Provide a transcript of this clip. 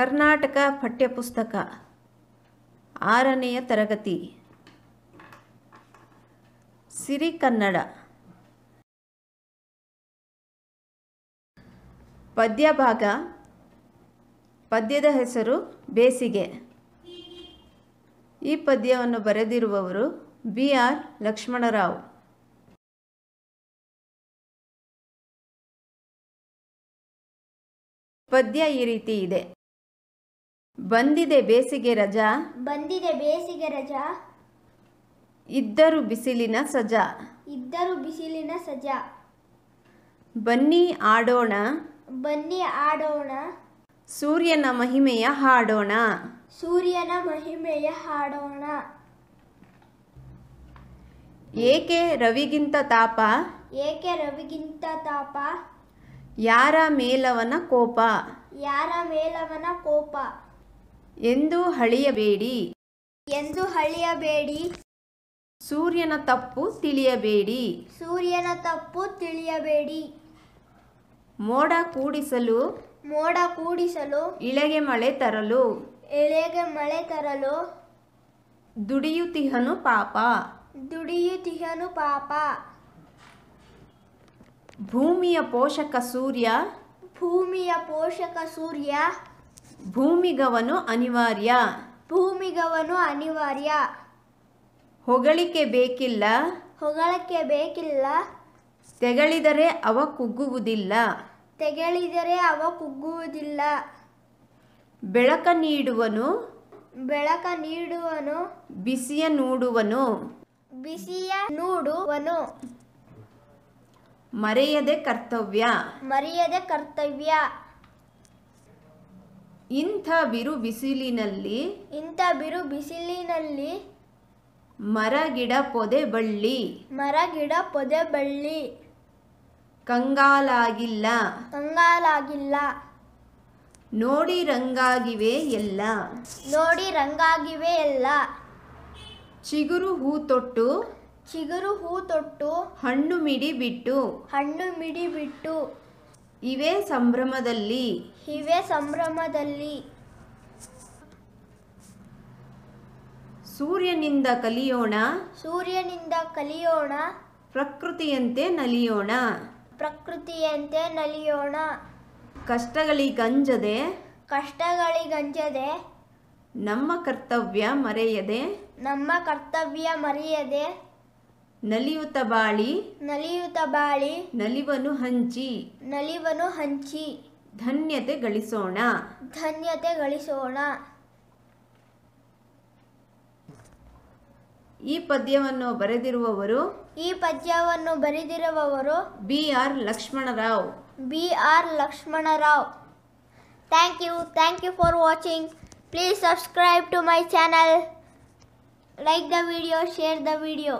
ಕರ್ನಾಟಕ ಪಠ್ಯಪುಸ್ತಕ ಆರನೆಯ ತರಗತಿ ಸಿರಿ ಕನ್ನಡ ಪದ್ಯ ಭಾಗ ಪದ್ಯದ ಹೆಸರು ಬೇಸಿಗೆ ಈ ಪದ್ಯವನ್ನು ಬರೆದಿರುವವರು ಬಿ ಆರ್ ಲಕ್ಷ್ಮಣರಾವ್ ಪದ್ಯ ಈ ರೀತಿ ಇದೆ ಬಂದಿದೆ ಬೇಸಿಗೆ ರಜಾ ಬಂದಿದೆ ಬೇಸಿಗೆ ರಜಾ ಇದ್ದರು ಬಿಸಿಲಿನ ಸಜಾ ಇದ್ದರು ಬಿಸಿಲಿನ ಸಜಾ ಬನ್ನಿ ಆಡೋಣ ಬನ್ನಿ ಆಡೋಣ ಸೂರ್ಯನ ಮಹಿಮೆಯ ಹಾಡೋಣ ಸೂರ್ಯನ ಮಹಿಮೆಯ ಹಾಡೋಣ ಏಕೆ ರವಿಗಿಂತ ತಾಪ ಏಕೆ ರವಿಗಿಂತ ತಾಪ ಯಾರ ಮೇಲವನ ಕೋಪ ಯಾರ ಮೇಲವನ ಕೋಪ ಎಂದು ಹಳಿಯಬೇಡಿ ಎಂದು ಹಳಿಯಬೇಡಿ ಸೂರ್ಯನ ತಪ್ಪು ತಿಳಿಯಬೇಡಿ ಸೂರ್ಯನ ತಪ್ಪು ತಿಳಿಯಬೇಡಿ ಮೋಡ ಕೂಡಿಸಲು ಮೋಡ ಕೂಡಿಸಲು ಇಳೆಗೆ ಮಳೆ ತರಲು ಇಳೆಗೆ ಮಳೆ ತರಲು ದುಡಿಯುತಿಹನು ಪಾಪ ದುಡಿಯುತಿಹನು ಪಾಪ ಭೂಮಿಯ ಪೋಷಕ ಸೂರ್ಯ ಭೂಮಿಯ ಪೋಷಕ ಸೂರ್ಯ ಭೂಮಿಗವನು ಅನಿವಾರ್ಯ ಭೂಮಿಗವನು ಅನಿವಾರ್ಯ ಹೊಗಳಿಕೆ ಬೇಕಿಲ್ಲ ಹೊಗಳಿಕೆ ಬೇಕಿಲ್ಲ ತೆಗಳಿದರೆ ಅವ ಕುಗ್ಗುವುದಿಲ್ಲ ತೆಗಳಿದರೆ ಅವ ಕುಗ್ಗುವುದಿಲ್ಲ ಬೆಳಕ ನೀಡುವನು ಬೆಳಕ ನೀಡುವನು ಬಿಸಿಯ ನೋಡುವನು ಬಿಸಿಯ ನೋಡುವನು ಮರೆಯದೆ ಕರ್ತವ್ಯ ಮರೆಯದೆ ಕರ್ತವ್ಯ ಇಂಥ ಬಿರು ಬಿಸಿಲಿನಲ್ಲಿ ಇಂಥ ಬಿರು ಬಿಸಿಲಿನಲ್ಲಿ ಮರ ಗಿಡ ಪೊದೆ ಬಳ್ಳಿ ಮರ ಗಿಡ ಪೊದೆ ಬಳ್ಳಿ ಕಂಗಾಲಾಗಿಲ್ಲ ಕಂಗಾಲಾಗಿಲ್ಲ ನೋಡಿ ರಂಗಾಗಿವೆ ಎಲ್ಲ ನೋಡಿ ರಂಗಾಗಿವೆ ಎಲ್ಲ ಚಿಗುರು ಹೂ ತೊಟ್ಟು ಚಿಗುರು ಹೂ ತೊಟ್ಟು ಹಣ್ಣು ಮಿಡಿ ಬಿಟ್ಟು ಹಣ್ಣು ಮಿಡಿ ಬಿಟ್ಟು ಇವೆ ಸಂಭ್ರಮದಲ್ಲಿ ಇವೆ ಸಂಭ್ರಮದಲ್ಲಿ ಸೂರ್ಯನಿಂದ ಕಲಿಯೋಣ ಸೂರ್ಯನಿಂದ ಕಲಿಯೋಣ ಪ್ರಕೃತಿಯಂತೆ ನಲಿಯೋಣ ಪ್ರಕೃತಿಯಂತೆ ನಲಿಯೋಣ ಕಷ್ಟಗಳಿಗಂಜದೆ ಕಷ್ಟಗಳಿಗಂಜದೆ ನಮ್ಮ ಕರ್ತವ್ಯ ಮರೆಯದೆ ನಮ್ಮ ಕರ್ತವ್ಯ ಮರೆಯದೆ ನಲಿಯುತ ಬಾಳಿ ನಲಿಯುತ ಬಾಳಿ ನಲಿವನು ಹಂಚಿ ನಲಿವನು ಹಂಚಿ ಧನ್ಯತೆ ಗಳಿಸೋಣ ಧನ್ಯತೆ ಗಳಿಸೋಣ ಈ ಪದ್ಯವನ್ನು ಬರೆದಿರುವವರು ಈ ಪದ್ಯವನ್ನು ಬರೆದಿರುವವರು B R Lakshmanrao B R Lakshmanrao thank you thank you for watching please subscribe to my channel like the video share the video